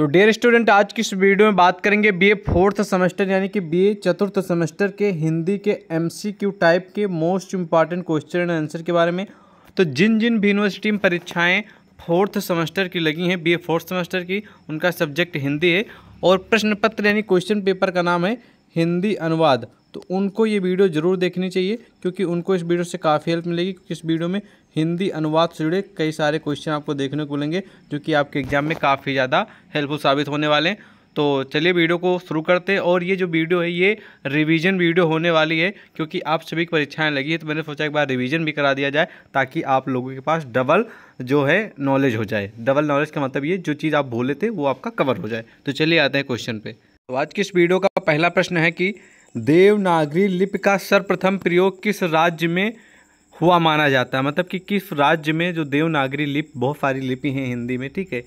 तो dear student आज की इस वीडियो में बात करेंगे बीए फोर्थ सेमेस्टर यानी कि बीए चतुर्थ सेमेस्टर के हिंदी के एमसीक्यू टाइप के मोस्ट इंपॉर्टेंट क्वेश्चन आंसर के बारे में तो जिन जिन भी यूनिवर्सिटी में परीक्षाएँ फोर्थ सेमेस्टर की लगी हैं बीए फोर्थ सेमेस्टर की उनका सब्जेक्ट हिंदी है और प्रश्न पत्र यानी क्वेश्चन पेपर का नाम है हिंदी अनुवाद तो उनको ये वीडियो ज़रूर देखनी चाहिए क्योंकि उनको इस वीडियो से काफ़ी हेल्प मिलेगी क्योंकि इस वीडियो में हिंदी अनुवाद से जुड़े कई सारे क्वेश्चन आपको देखने को मिलेंगे जो कि आपके एग्ज़ाम में काफ़ी ज़्यादा हेल्पफुल साबित होने वाले हैं तो चलिए वीडियो को शुरू करते हैं और ये जो वीडियो है ये रिवीजन वीडियो होने वाली है क्योंकि आप सभी की परीक्षाएं लगी है तो मैंने सोचा एक बार रिवीजन भी करा दिया जाए ताकि आप लोगों के पास डबल जो है नॉलेज हो जाए डबल नॉलेज का मतलब ये जो चीज़ आप बोले थे वो आपका कवर हो जाए तो चलिए आते हैं क्वेश्चन पर तो आज की इस वीडियो का पहला प्रश्न है कि देवनागरी लिपि का सर्वप्रथम प्रयोग किस राज्य में हुआ माना जाता है मतलब कि किस राज्य में जो देवनागरी लिपि बहुत सारी लिपि हैं हिंदी में ठीक है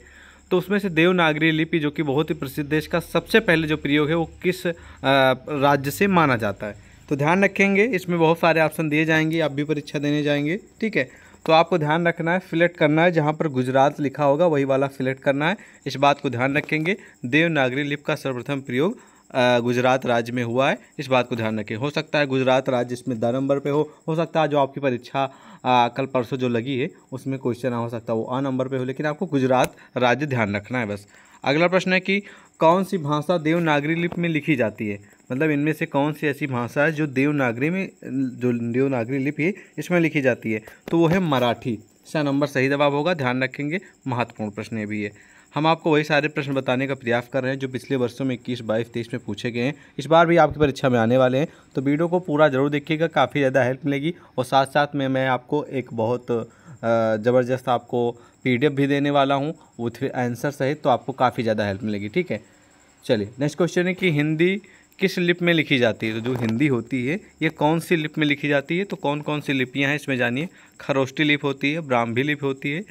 तो उसमें से देवनागरी लिपि जो कि बहुत ही प्रसिद्ध देश का सबसे पहले जो प्रयोग है वो किस राज्य से माना जाता है तो ध्यान रखेंगे इसमें बहुत सारे ऑप्शन दिए जाएंगे आप भी परीक्षा देने जाएंगे ठीक है तो आपको ध्यान रखना है सिलेक्ट करना है जहाँ पर गुजरात लिखा होगा वही वाला सिलेक्ट करना है इस बात को ध्यान रखेंगे देवनागरी लिप का सर्वप्रथम प्रयोग गुजरात राज्य में हुआ है इस बात को ध्यान रखें हो सकता है गुजरात राज्य इसमें दर नंबर पे हो हो सकता है जो आपकी परीक्षा कल परसों जो लगी है उसमें क्वेश्चन हो सकता है वो आ नंबर पे हो लेकिन आपको गुजरात राज्य ध्यान रखना है बस अगला प्रश्न है कि कौन सी भाषा देवनागरी लिपि में लिखी जाती है मतलब इनमें से कौन सी ऐसी भाषा है जो देवनागरी में जो देवनागरी लिपि है इसमें लिखी जाती है तो वो है मराठी इसका नंबर सही जवाब होगा ध्यान रखेंगे महत्वपूर्ण प्रश्न ये भी है हम आपको वही सारे प्रश्न बताने का प्रयास कर रहे हैं जो पिछले वर्षों में इक्कीस बाईस तेईस में पूछे गए हैं इस बार भी आपकी परीक्षा में आने वाले हैं तो वीडियो को पूरा जरूर देखिएगा काफ़ी ज़्यादा हेल्प मिलेगी और साथ साथ में मैं आपको एक बहुत ज़बरदस्त आपको पी भी देने वाला हूँ विथ आंसर सहित तो आपको काफ़ी ज़्यादा हेल्प मिलेगी ठीक है चलिए नेक्स्ट क्वेश्चन है कि हिंदी किस लिप में लिखी जाती है तो जो हिंदी होती है ये कौन सी लिप में लिखी जाती है तो कौन कौन सी लिपियाँ हैं इसमें जानिए खरोष्टी लिप होती है ब्राह्मी लिप होती है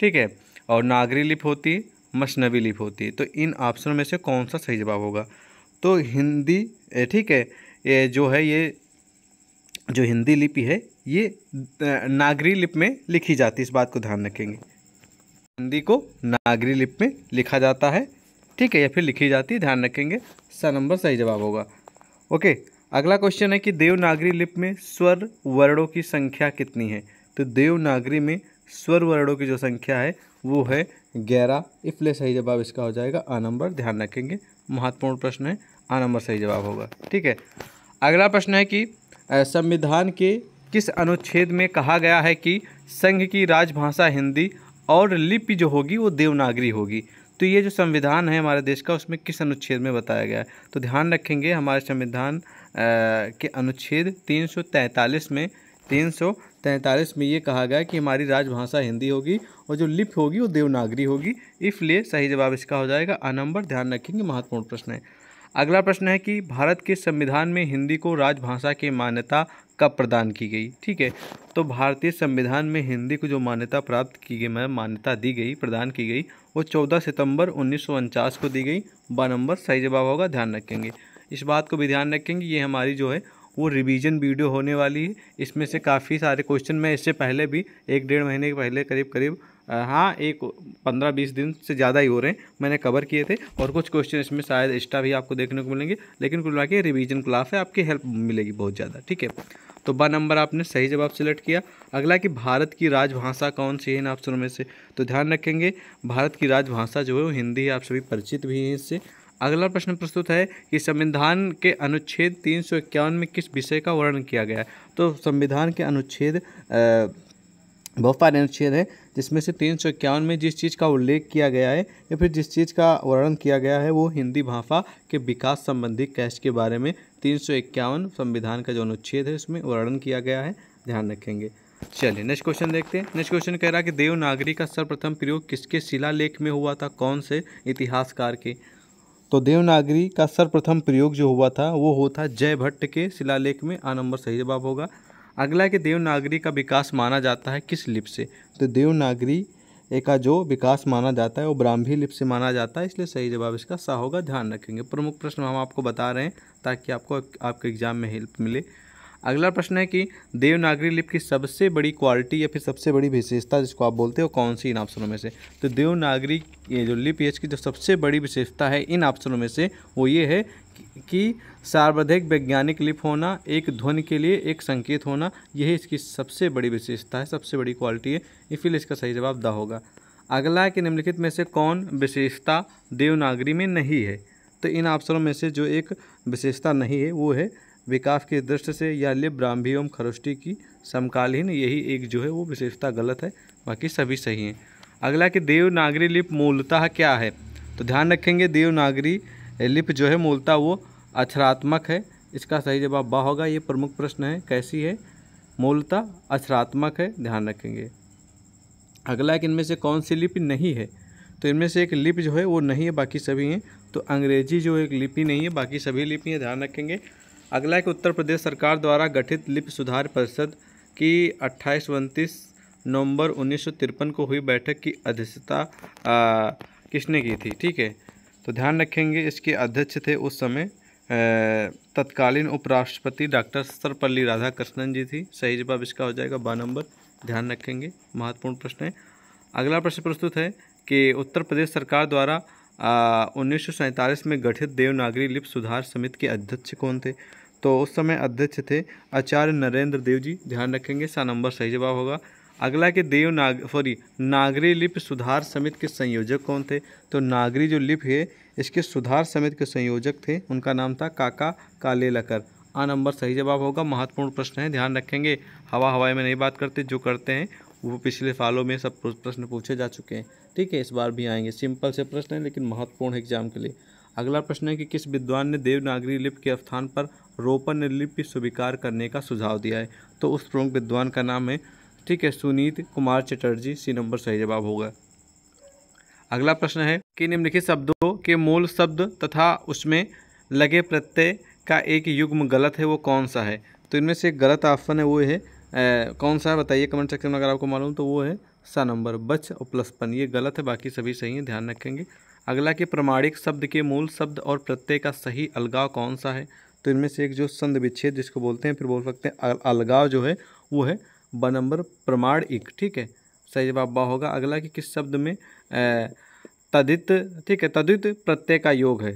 ठीक है और नागरी लिप होती है मशनवी लिपि होती है तो इन ऑप्शनों में से कौन सा सही जवाब होगा तो हिंदी ठीक है ये जो है ये जो हिंदी लिपि है ये नागरी लिप में लिखी जाती है इस बात को ध्यान रखेंगे हिंदी को नागरी लिप में लिखा जाता है ठीक है या फिर लिखी जाती है ध्यान रखेंगे सा नंबर सही जवाब होगा ओके अगला क्वेश्चन है कि देवनागरी लिप में स्वर वर्णों की संख्या कितनी है तो देवनागरी में स्वर वर्णों की जो संख्या है वो है ग्यारह इसलिए सही जवाब इसका हो जाएगा आ नंबर ध्यान रखेंगे महत्वपूर्ण प्रश्न है आ नंबर सही जवाब होगा ठीक है अगला प्रश्न है कि संविधान के किस अनुच्छेद में कहा गया है कि संघ की राजभाषा हिंदी और लिपि जो होगी वो देवनागरी होगी तो ये जो संविधान है हमारे देश का उसमें किस अनुच्छेद में बताया गया है तो ध्यान रखेंगे हमारे संविधान के अनुच्छेद 343 में तीन सौ तैंतालीस में ये कहा गया कि हमारी राजभाषा हिंदी होगी और जो लिप होगी वो देवनागरी होगी इसलिए सही जवाब इसका हो जाएगा आ नंबर ध्यान रखेंगे महत्वपूर्ण प्रश्न है अगला प्रश्न है कि भारत के संविधान में हिंदी को राजभाषा की मान्यता कब प्रदान की गई ठीक है तो भारतीय संविधान में हिंदी को जो मान्यता प्राप्त की गई मैं मतलब मान्यता दी गई प्रदान की गई वो 14 सितंबर उन्नीस को दी गई ब नंबर सही जवाब होगा ध्यान रखेंगे इस बात को भी ध्यान रखेंगे ये हमारी जो है वो रिवीजन वीडियो होने वाली है इसमें से काफ़ी सारे क्वेश्चन मैं इससे पहले भी एक डेढ़ महीने के पहले करीब करीब हाँ एक पंद्रह बीस दिन से ज़्यादा ही हो रहे हैं मैंने कवर किए थे और कुछ क्वेश्चन इसमें शायद एक्स्ट्रा भी आपको देखने को मिलेंगे लेकिन कुल मिला रिविजन क्लास है आपकी हेल्प मिलेगी बहुत ज़्यादा ठीक है तो ब नंबर आपने सही जवाब सेलेक्ट किया अगला कि भारत की राजभाषा कौन सी है इन ऑप्शनों में से तो ध्यान रखेंगे भारत की राजभाषा जो है वो हिंदी है आप सभी परिचित भी हैं इससे अगला प्रश्न प्रस्तुत है कि संविधान के अनुच्छेद तीन सौ इक्यावन में किस विषय का वर्णन किया गया है तो संविधान के अनुच्छेद बहुत सारे अनुच्छेद हैं जिसमें से तीन सौ इक्यावन में जिस चीज़ का उल्लेख किया गया है या फिर जिस चीज़ का वर्णन किया गया है वो हिंदी भाषा के विकास संबंधी कैश के बारे में तीन सौ इक्यावन संविधान का जो अनुच्छेद है उसमें वर्णन किया गया है ध्यान रखेंगे चलिए नेक्स्ट क्वेश्चन देखते हैं नेक्स्ट क्वेश्चन कह रहा है कि देवनागरी का सर्वप्रथम प्रयोग किसके शिलालेख में हुआ था कौन से इतिहासकार के तो देवनागरी का सर्वप्रथम प्रयोग जो हुआ था वो हुआ था जय भट्ट के शिलालेख में आ नंबर सही जवाब होगा अगला कि देवनागरी का विकास माना जाता है किस लिप से तो देवनागरी का जो विकास माना जाता है वो ब्राह्मी लिप से माना जाता है इसलिए सही जवाब इसका सा होगा ध्यान रखेंगे प्रमुख प्रश्न हम आपको बता रहे हैं ताकि आपको आपके एग्ज़ाम में हेल्प मिले अगला प्रश्न है कि देवनागरी लिपि की सबसे बड़ी क्वालिटी या फिर सबसे बड़ी विशेषता जिसको आप बोलते हो कौन सी इन ऑप्शनों में से तो देवनागरी ये जो लिपि इसकी जो सबसे बड़ी विशेषता है इन ऑप्शनों में से वो ये है कि सार्वधिक वैज्ञानिक लिप होना एक ध्वनि के लिए एक संकेत होना यही इसकी सबसे बड़ी विशेषता है सबसे बड़ी क्वालिटी है इसीलिए इसका सही जवाब द होगा अगला है कि निम्नलिखित में से कौन विशेषता देवनागरी में नहीं है तो इन ऑप्शनों में से जो एक विशेषता नहीं है वो है विकास की दृष्टि से या लिप ब्राह्मी एवं खरुष्टि की समकालीन यही एक जो है वो विशेषता गलत है बाकी सभी सही हैं अगला कि देवनागरी लिप मूलतः क्या है तो ध्यान रखेंगे देवनागरी लिप जो है मूलतः वो अक्षरात्मक है इसका सही जवाब बा होगा ये प्रमुख प्रश्न है कैसी है मूलतः अक्षरात्मक है ध्यान रखेंगे अगला कि इनमें से कौन सी लिपि नहीं है तो इनमें से एक लिपि जो है वो नहीं है बाकी सभी हैं तो अंग्रेजी जो एक लिपि नहीं है बाकी सभी लिपियाँ ध्यान रखेंगे अगला है कि उत्तर प्रदेश सरकार द्वारा गठित लिपि सुधार परिषद की अट्ठाईस उनतीस नवंबर उन्नीस को हुई बैठक की अध्यक्षता किसने की थी ठीक है तो ध्यान रखेंगे इसके अध्यक्ष थे उस समय तत्कालीन उपराष्ट्रपति डॉक्टर सर्वपल्ली राधाकृष्णन जी थी सही जवाब इसका हो जाएगा बा नंबर ध्यान रखेंगे महत्वपूर्ण प्रश्न है अगला प्रश्न प्रस्तुत है कि उत्तर प्रदेश सरकार द्वारा उन्नीस में गठित देवनागरी लिप सुधार समिति के अध्यक्ष कौन थे तो उस समय अध्यक्ष थे आचार्य नरेंद्र देव जी ध्यान रखेंगे सा नंबर सही जवाब होगा अगला के देवनाग सॉरी नागरी लिप सुधार समिति के संयोजक कौन थे तो नागरी जो लिप है इसके सुधार समिति के संयोजक थे उनका नाम था काका काले लकर आ नंबर सही जवाब होगा महत्वपूर्ण प्रश्न है ध्यान रखेंगे हवा हवाई में नहीं बात करते जो करते हैं वो पिछले सालों में सब प्रश्न पूछे जा चुके हैं ठीक है इस बार भी आएंगे सिंपल से प्रश्न है लेकिन महत्वपूर्ण एग्जाम के लिए अगला प्रश्न है कि किस विद्वान ने देवनागरी लिपि के स्थान पर रोपण लिपि स्वीकार करने का सुझाव दिया है तो उस प्रमुख विद्वान का नाम है ठीक है सुनीत कुमार चटर्जी सी नंबर सही जवाब होगा अगला प्रश्न है कि निम्नलिखित शब्दों के मूल शब्द तथा उसमें लगे प्रत्यय का एक युग्म गलत है वो कौन सा है तो इनमें से गलत ऑप्शन है वो है कौन सा है बताइए कमेंट सेक्शन में अगर आपको मालूम तो वो है सा नंबर बच और प्लसपन ये गलत है बाकी सभी सही हैं ध्यान रखेंगे अगला कि प्रमाणिक शब्द के मूल शब्द और प्रत्यय का सही अलगाव कौन सा है तो इनमें से एक जो संध विच्छेद जिसको बोलते हैं फिर बोल सकते हैं अलगाव जो है वो है ब नंबर प्रमाण एक ठीक है सही जवाब बा होगा अगला कि किस शब्द में तदित ठीक है तदित प्रत्यय का योग है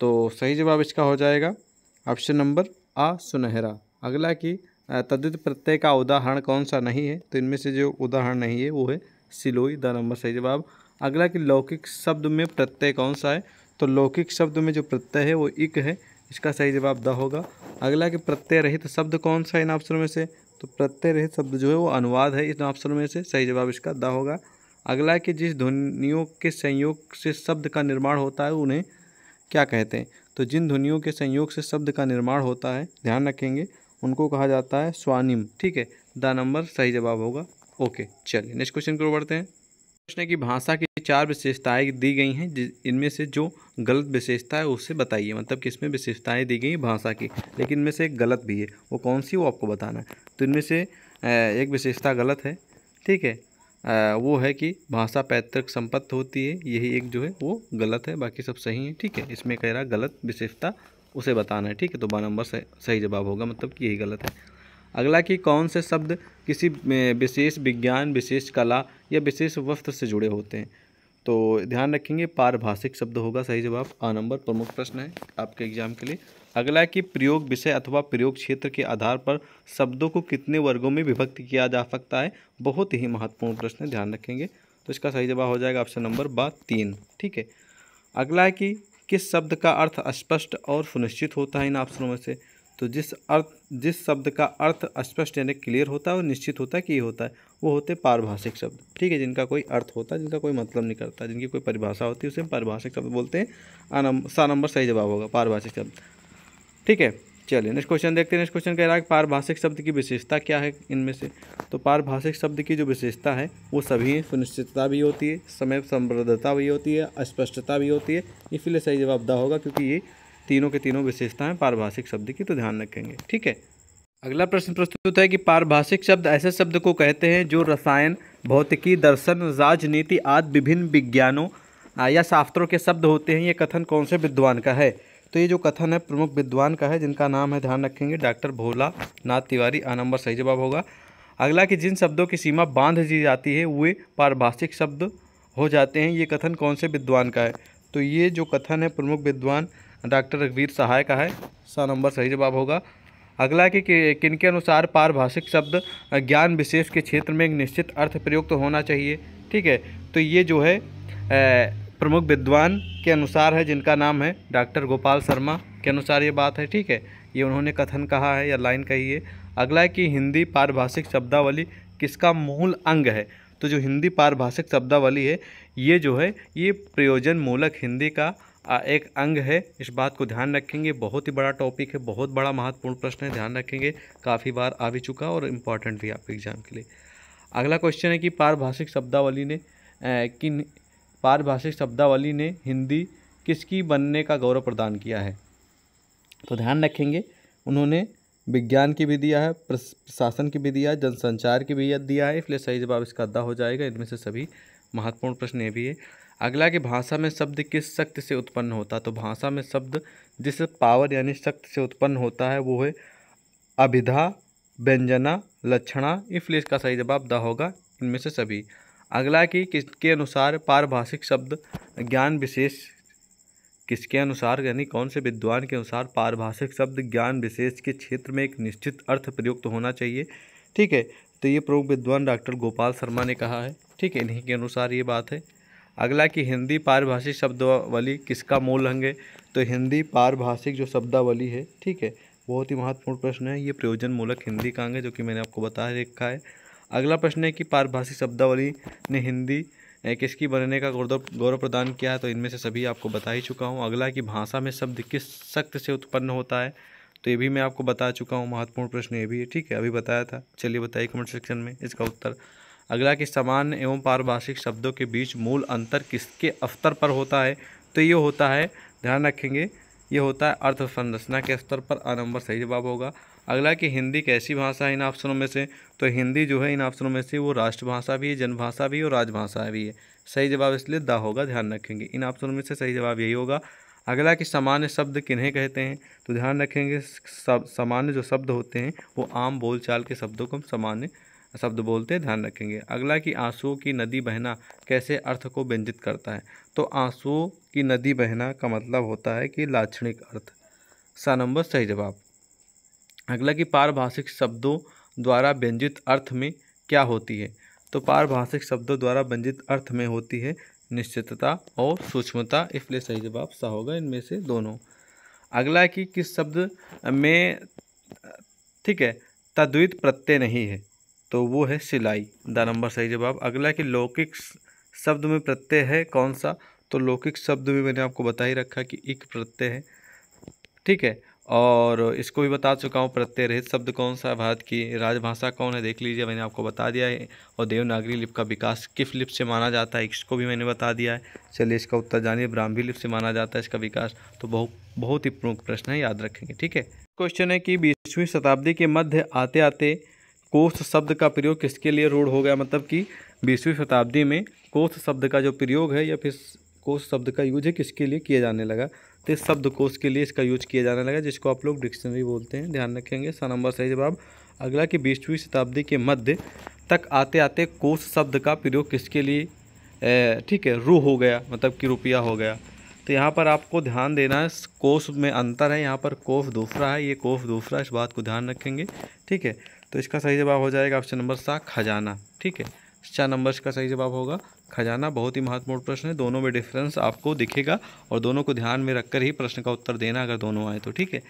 तो सही जवाब इसका हो जाएगा ऑप्शन नंबर आ सुनहरा अगला कि तद्धित प्रत्यय का उदाहरण कौन सा नहीं है तो इनमें से जो उदाहरण नहीं है वो है सिलोई द नंबर सही जवाब अगला कि लौकिक शब्द में प्रत्यय कौन सा है तो लौकिक शब्द में जो प्रत्यय है वो इक है इसका सही जवाब द होगा अगला कि प्रत्यय रहित शब्द कौन सा है इन ऑप्शनों में से तो प्रत्यय रहित शब्द जो है वो अनुवाद है इन ऑप्शनों में से सही जवाब इसका द होगा अगला कि जिस ध्वनियों के संयोग से शब्द का निर्माण होता है उन्हें क्या कहते हैं तो जिन ध्वनियों के संयोग से शब्द का निर्माण होता है ध्यान रखेंगे उनको कहा जाता है स्वानिम ठीक है द नंबर सही जवाब होगा ओके चलिए नेक्स्ट क्वेश्चन की ओर बढ़ते हैं प्रश्न है कि भाषा की चार विशेषताएं दी गई हैं इनमें से जो गलत विशेषता है उसे बताइए मतलब कि इसमें विशेषताएं दी गई भाषा की लेकिन इनमें से एक गलत भी है वो कौन सी वो आपको बताना है तो इनमें से एक विशेषता गलत है ठीक है वो है कि भाषा पैतृक संपत्ति होती है यही एक जो है वो गलत है बाकी सब सही है ठीक है इसमें कह रहा गलत विशेषता उसे बताना है ठीक है तो ब नंबर से सही जवाब होगा मतलब कि यही गलत है अगला कि कौन से शब्द किसी विशेष विज्ञान विशेष कला या विशेष वस्त्र से जुड़े होते हैं तो ध्यान रखेंगे पारभाषिक शब्द होगा सही जवाब आ नंबर प्रमुख प्रश्न है आपके एग्जाम के लिए अगला कि प्रयोग विषय अथवा प्रयोग क्षेत्र के आधार पर शब्दों को कितने वर्गों में विभक्त किया जा सकता है बहुत ही महत्वपूर्ण प्रश्न है ध्यान रखेंगे तो इसका सही जवाब हो जाएगा ऑप्शन नंबर बा तीन ठीक है अगला है कि किस शब्द का अर्थ स्पष्ट और सुनिश्चित होता है इन ऑप्शनों में से तो जिस अर्थ जिस शब्द का अर्थ स्पष्ट यानी क्लियर होता है और निश्चित होता है कि ये होता है वो होते पारिभाषिक शब्द ठीक है जिनका कोई अर्थ होता है जिनका कोई मतलब नहीं करता जिनकी कोई परिभाषा होती है उसे हम पारिभाषिक शब्द बोलते हैं सा नंबर सही जवाब होगा पारिभाषिक शब्द ठीक है चलिए नेक्स्ट क्वेश्चन देखते हैं नेक्स्ट क्वेश्चन कह रहा है पारभाषिक शब्द की विशेषता क्या है इनमें से तो पारभाषिक शब्द की जो विशेषता है वो सभी सुनिश्चितता भी होती है समय समृद्धता भी होती है स्पष्टता भी होती है इसलिए सही जवाब दा होगा क्योंकि ये तीनों के तीनों विशेषता है पारभाषिक शब्द की तो ध्यान रखेंगे ठीक है अगला प्रश्न प्रस्तुत है कि पारभाषिक शब्द ऐसे शब्द को कहते हैं जो रसायन भौतिकी दर्शन राजनीति आदि विभिन्न विज्ञानों या शास्त्रों के शब्द होते हैं ये कथन कौन से विद्वान का है तो ये जो कथन है प्रमुख विद्वान का है जिनका नाम है ध्यान रखेंगे डॉक्टर भोला नाथ तिवारी आ नंबर सही जवाब होगा अगला कि जिन शब्दों की सीमा बांध दी जाती है वे पारभाषिक शब्द हो जाते हैं ये कथन कौन से विद्वान का है तो ये जो कथन है प्रमुख विद्वान डॉक्टर रघवीर सहाय का है सा नंबर सही जवाब होगा अगला कि किन के अनुसार पारभाषिक शब्द ज्ञान विशेष के क्षेत्र में एक निश्चित अर्थ प्रयुक्त तो होना चाहिए ठीक है तो ये जो है प्रमुख विद्वान के अनुसार है जिनका नाम है डॉक्टर गोपाल शर्मा के अनुसार ये बात है ठीक है ये उन्होंने कथन कहा है या लाइन कही है अगला है कि हिंदी पारिभाषिक शब्दावली किसका मूल अंग है तो जो हिंदी पारिभाषिक शब्दावली है ये जो है ये प्रयोजन मूलक हिंदी का एक अंग है इस बात को ध्यान रखेंगे बहुत ही बड़ा टॉपिक है बहुत बड़ा महत्वपूर्ण प्रश्न है ध्यान रखेंगे काफ़ी बार आ भी चुका और इम्पॉर्टेंट भी आपके एग्जाम के लिए अगला क्वेश्चन है कि पारिभाषिक शब्दावली ने किन पारिभाषिक शब्दावली ने हिंदी किसकी बनने का गौरव प्रदान किया है तो ध्यान रखेंगे उन्होंने विज्ञान की भी दिया है प्रशासन की भी दिया है जनसंचार की भी दिया है इसलिए सही जवाब इसका अद्दा हो जाएगा इनमें से सभी महत्वपूर्ण प्रश्न ये भी है अगला कि भाषा में शब्द किस शक्ति से उत्पन्न होता है तो भाषा में शब्द जिस पावर यानी शक्ति से उत्पन्न होता है वो है अभिधा व्यंजना लक्षणा इसलिए इसका सही जवाब द होगा इनमें से सभी अगला कि किसके अनुसार पारभाषिक शब्द ज्ञान विशेष किसके अनुसार यानी कौन से विद्वान के अनुसार पारभाषिक शब्द ज्ञान विशेष के क्षेत्र में एक निश्चित अर्थ प्रयुक्त होना चाहिए ठीक है तो ये प्रमुख विद्वान डॉक्टर गोपाल शर्मा ने कहा है ठीक है इन्हीं के अनुसार ये बात है अगला कि हिंदी पारभाषिक शब्दावली किसका मूल अंग है तो हिंदी पारभाषिक जो शब्दावली है ठीक है बहुत ही महत्वपूर्ण प्रश्न है ये प्रयोजन मूलक हिंदी का अंग है जो कि मैंने आपको बताया रखा है अगला प्रश्न है कि पारभाषिक शब्दावली ने हिंदी किसकी बनने का गौरव गौरव प्रदान किया है तो इनमें से सभी आपको बता ही चुका हूँ अगला कि भाषा में शब्द किस शक्ति से उत्पन्न होता है तो ये भी मैं आपको बता चुका हूँ महत्वपूर्ण प्रश्न ये भी है ठीक है अभी बताया था चलिए बताइए कमेंट सेक्शन में इसका उत्तर अगला कि सामान्य एवं पारिभाषिक शब्दों के बीच मूल अंतर किसके अवतर पर होता है तो ये होता है ध्यान रखेंगे ये होता है अर्थ संरचना के स्तर पर अनंबर सही जवाब होगा अगला कि हिंदी कैसी भाषा है इन ऑप्शनों में से तो हिंदी जो है इन ऑप्शनों में से वो राष्ट्रभाषा भी है जनभाषा भी और राजभाषा भी है सही जवाब इसलिए दा होगा ध्यान रखेंगे इन ऑप्शनों में से सही जवाब यही होगा अगला कि सामान्य शब्द किन्हें कहते हैं तो ध्यान रखेंगे सामान्य जो शब्द होते हैं वो आम बोलचाल के शब्दों को हम सामान्य शब्द बोलते हैं ध्यान रखेंगे अगला कि आंसुओं की नदी बहना कैसे अर्थ को व्यंजित करता है तो आंसुओं की नदी बहना का मतलब होता है कि लाक्षणिक अर्थ सा नंबर सही जवाब अगला कि पारभाषिक शब्दों द्वारा व्यंजित अर्थ में क्या होती है तो पारभाषिक शब्दों द्वारा व्यंजित अर्थ में होती है निश्चितता और सूक्ष्मता इसलिए सही जवाब सा होगा इनमें से दोनों अगला कि किस शब्द में ठीक है तद्वित प्रत्यय नहीं है तो वो है सिलाई द नंबर सही जवाब अगला कि लौकिक शब्द में प्रत्यय है कौन सा तो लौकिक शब्द भी मैंने आपको बता ही रखा कि एक प्रत्यय है ठीक है और इसको भी बता चुका हूँ प्रत्यय रहित शब्द कौन सा है भारत की राजभाषा कौन है देख लीजिए मैंने आपको बता दिया है और देवनागरी लिप का विकास किस लिप से माना जाता है इसको भी मैंने बता दिया है चलिए इसका उत्तर जानिए ब्राह्मी लिप से माना जाता है इसका विकास तो बहुत बहुत ही प्रमुख प्रश्न है याद रखेंगे ठीक है क्वेश्चन है कि बीसवीं शताब्दी के मध्य आते आते कोष शब्द का प्रयोग किसके लिए रूढ़ हो गया मतलब कि बीसवीं शताब्दी में कोष शब्द का जो प्रयोग है या फिर कोष शब्द का यूज है किसके लिए किया जाने लगा तो शब्द शब्दकोश के लिए इसका यूज किया जाने लगा जिसको आप लोग डिक्शनरी बोलते हैं ध्यान रखेंगे सा नंबर सही जवाब अगला कि बीसवीं शताब्दी के मध्य तक आते आते कोश शब्द का प्रयोग किसके लिए ठीक है रू हो गया मतलब कि रुपया हो गया तो यहाँ पर आपको ध्यान देना है कोष में अंतर है यहाँ पर कोफ दूसरा है ये कोफ दूसरा इस बात को ध्यान रखेंगे ठीक है तो इसका सही जवाब हो जाएगा ऑप्शन नंबर सात खजाना ठीक है चार नंबर का सही जवाब होगा खजाना बहुत ही महत्वपूर्ण प्रश्न है दोनों में डिफरेंस आपको दिखेगा और दोनों को ध्यान में रखकर ही प्रश्न का उत्तर देना अगर दोनों आए तो ठीक है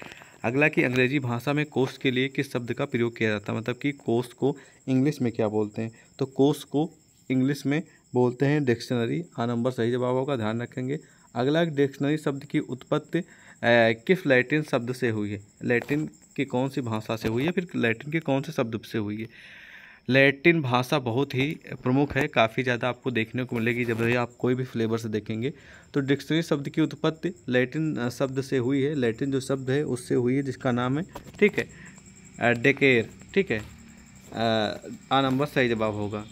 अगला कि अंग्रेजी भाषा में कोष के लिए किस शब्द का प्रयोग किया जाता है मतलब कि कोष को इंग्लिश में क्या बोलते हैं तो कोष को इंग्लिश में बोलते हैं डिक्शनरी हाँ नंबर सही जवाब होगा ध्यान रखेंगे अगला डिक्शनरी शब्द की उत्पत्ति किस लैटिन शब्द से हुई है लैटिन की कौन सी भाषा से हुई है फिर लैटिन के कौन से शब्द से हुई है लैटिन भाषा बहुत ही प्रमुख है काफ़ी ज़्यादा आपको देखने को मिलेगी जब भी आप कोई भी फ्लेवर से देखेंगे तो डिक्शनरी शब्द की उत्पत्ति लैटिन शब्द से हुई है लैटिन जो शब्द है उससे हुई है जिसका नाम है ठीक है डेकेर ठीक है आ नंबर सही जवाब होगा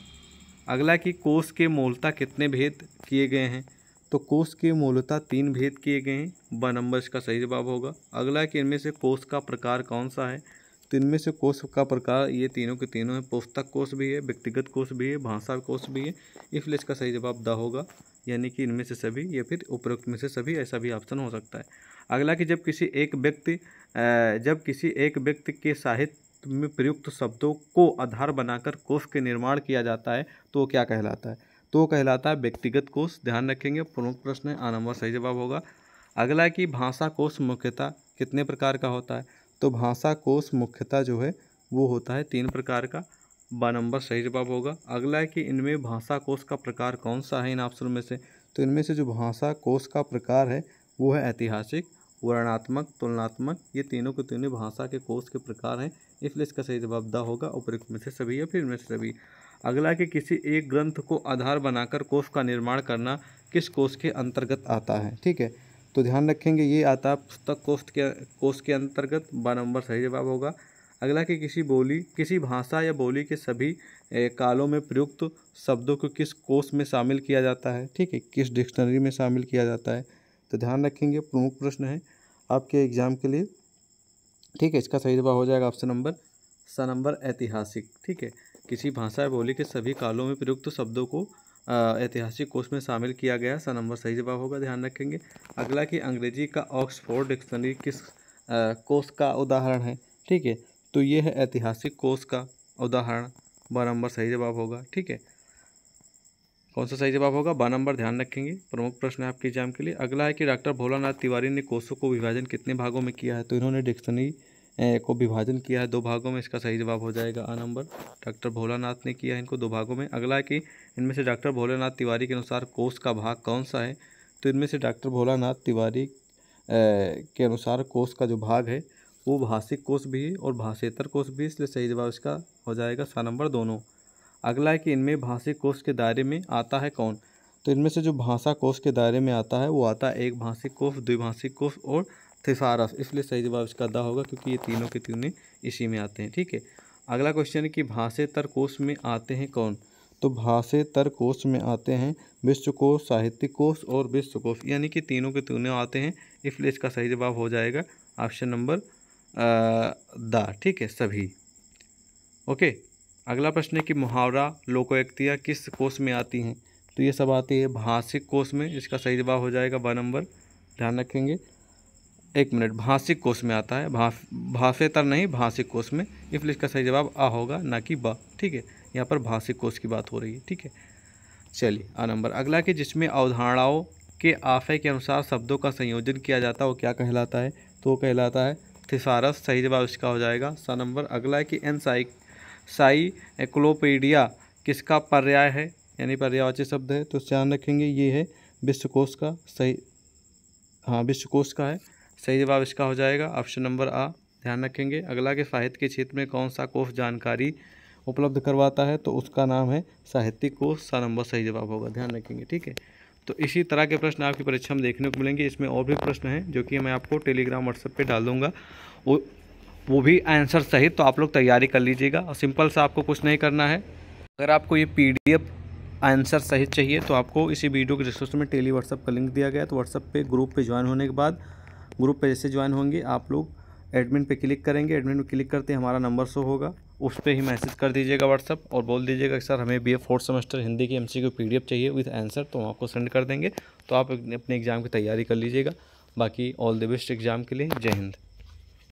अगला कि कोष के मूलता कितने भेद किए गए हैं तो कोष के मूलता तीन भेद किए गए हैं ब नंबर इसका सही जवाब होगा अगला कि इनमें से कोष का प्रकार कौन सा है तो इनमें से कोष का प्रकार ये तीनों के तीनों है पुस्तक कोष भी है व्यक्तिगत कोष भी है भाषा कोष भी है इसलिए इसका सही जवाब द होगा यानी कि इनमें से सभी या फिर उपरोक्त में से सभी ऐसा भी ऑप्शन हो सकता है अगला कि जब किसी एक व्यक्ति जब किसी एक व्यक्ति के साहित्य में प्रयुक्त शब्दों को आधार बनाकर कोष के निर्माण किया जाता है तो क्या कहलाता है तो कहलाता है व्यक्तिगत कोष ध्यान रखेंगे प्रमुख प्रश्न है आ नंबर सही जवाब होगा अगला कि भाषा कोष मुख्यतः कितने प्रकार का होता है तो भाषा कोष मुख्यतः जो है वो होता है तीन प्रकार का ब नंबर सही जवाब होगा अगला है कि इनमें भाषा कोष का प्रकार कौन सा है इन ऑप्शनों में से तो इनमें से जो भाषा कोष का प्रकार है वो है ऐतिहासिक वर्णात्मक तुलनात्मक ये तीनों के तीनों भाषा के कोष के प्रकार हैं इसलिए इसका सही जवाब द होगा उपरुक्त में से सभी या फिर इनमें से सभी अगला कि किसी एक ग्रंथ को आधार बनाकर कोष का निर्माण करना किस कोष के अंतर्गत आता है ठीक है तो ध्यान रखेंगे ये आता पुस्तक कोष के कोष के अंतर्गत बारह नंबर सही जवाब होगा अगला कि किसी बोली किसी भाषा या बोली के सभी कालों में प्रयुक्त शब्दों को किस कोष में शामिल किया जाता है ठीक है किस डिक्शनरी में शामिल किया जाता है तो ध्यान रखेंगे प्रमुख प्रश्न है आपके एग्जाम के लिए ठीक है इसका सही जवाब हो जाएगा ऑप्शन नंबर स नंबर ऐतिहासिक ठीक है किसी भाषा या बोली के सभी कालों में प्रयुक्त शब्दों को ऐतिहासिक कोर्स में शामिल किया गया सा नंबर सही जवाब होगा ध्यान रखेंगे अगला कि अंग्रेजी का ऑक्सफोर्ड डिक्शनरी किस कोर्स का उदाहरण है ठीक है तो ये है ऐतिहासिक कोर्स का उदाहरण ब नंबर सही जवाब होगा ठीक है कौन सा सही जवाब होगा ब नंबर ध्यान रखेंगे प्रमुख प्रश्न है आपके एग्जाम के लिए अगला है कि डॉक्टर भोलानाथ तिवारी ने कोषों को विभाजन कितने भागों में किया है तो इन्होंने डिक्शनरी को विभाजन किया है दो भागों में इसका सही जवाब हो जाएगा आ नंबर डॉक्टर भोलानाथ ने किया है इनको दो भागों में अगला है कि इनमें से डॉक्टर भोलानाथ तिवारी के अनुसार कोष का भाग कौन सा है तो इनमें से डॉक्टर भोलानाथ तिवारी के अनुसार कोष का जो भाग है वो भाषिक कोष भी है और भाषेतर कोष भी इसलिए सही जवाब इसका हो जाएगा सा नंबर दोनों अगला है कि इनमें भाषिक कोष के दायरे में आता है कौन तो इनमें से जो भाषा कोष के दायरे में आता है वो आता है एक भाषिक कोष द्विभाषिक कोष और थिसारस तो इसलिए सही जवाब इसका दा होगा क्योंकि ये तीनों के तीनों इसी में आते हैं ठीक है अगला क्वेश्चन है कि भाषेतर कोष में आते हैं कौन तो भाषेतर कोष में आते हैं विश्वकोश साहित्यिक कोष और विश्वकोश यानी कि तीनों के तीनों आते हैं इसलिए इसका सही जवाब हो जाएगा ऑप्शन नंबर द ठीक है सभी ओके अगला प्रश्न है कि मुहावरा लोकोक्तियाँ किस कोष में आती हैं तो ये सब आती है भाषिक कोष में इसका सही जवाब हो जाएगा ब नंबर ध्यान रखेंगे एक मिनट भाषिक कोश में आता है भाष भाषेतर नहीं भाषिक कोश में इसलिए इसका सही जवाब आ होगा ना कि ब ठीक है यहाँ पर भाषिक कोश की बात हो रही है ठीक है चलिए आ नंबर अगला कि जिसमें अवधारणाओं के आशय के अनुसार शब्दों का संयोजन किया जाता है वो क्या कहलाता है तो कहलाता है थिसारस सही जवाब इसका हो जाएगा सा नंबर अगला है कि एनसाइ एक्लोपीडिया किसका पर्याय है यानी पर्यायवाची शब्द है तो ध्यान रखेंगे ये है विश्वकोश का सही हाँ विश्वकोश का है सही जवाब इसका हो जाएगा ऑप्शन नंबर आ ध्यान रखेंगे अगला के साहित्य के क्षेत्र में कौन सा कोष जानकारी उपलब्ध करवाता है तो उसका नाम है साहित्यिक कोष सा नंबर सही जवाब होगा ध्यान रखेंगे ठीक है तो इसी तरह के प्रश्न आपकी परीक्षा में देखने को मिलेंगे इसमें और भी प्रश्न हैं जो कि मैं आपको टेलीग्राम व्हाट्सएप पे डाल दूँगा वो वो भी आंसर सही तो आप लोग तैयारी कर लीजिएगा और सिंपल सा आपको कुछ नहीं करना है अगर आपको ये पी आंसर सही चाहिए तो आपको इसी वीडियो के डिस्क्रिप्शन में टेली व्हाट्सअप का लिंक दिया गया तो व्हाट्सअप पे ग्रुप पे ज्वाइन होने के बाद ग्रुप पे जैसे ज्वाइन होंगे आप लोग एडमिन पे क्लिक करेंगे एडमिन पे क्लिक करते हमारा नंबर शो होगा उस पर ही मैसेज कर दीजिएगा व्हाट्सअप और बोल दीजिएगा कि सर हमें B A fourth semester Hindi की M C Q P D F चाहिए विथ आंसर तो हम आपको सेंड कर देंगे तो आप अपने एग्ज़ाम की तैयारी कर लीजिएगा बाकी ऑल द बेस्ट एग्ज़ाम के लिए जय हिंद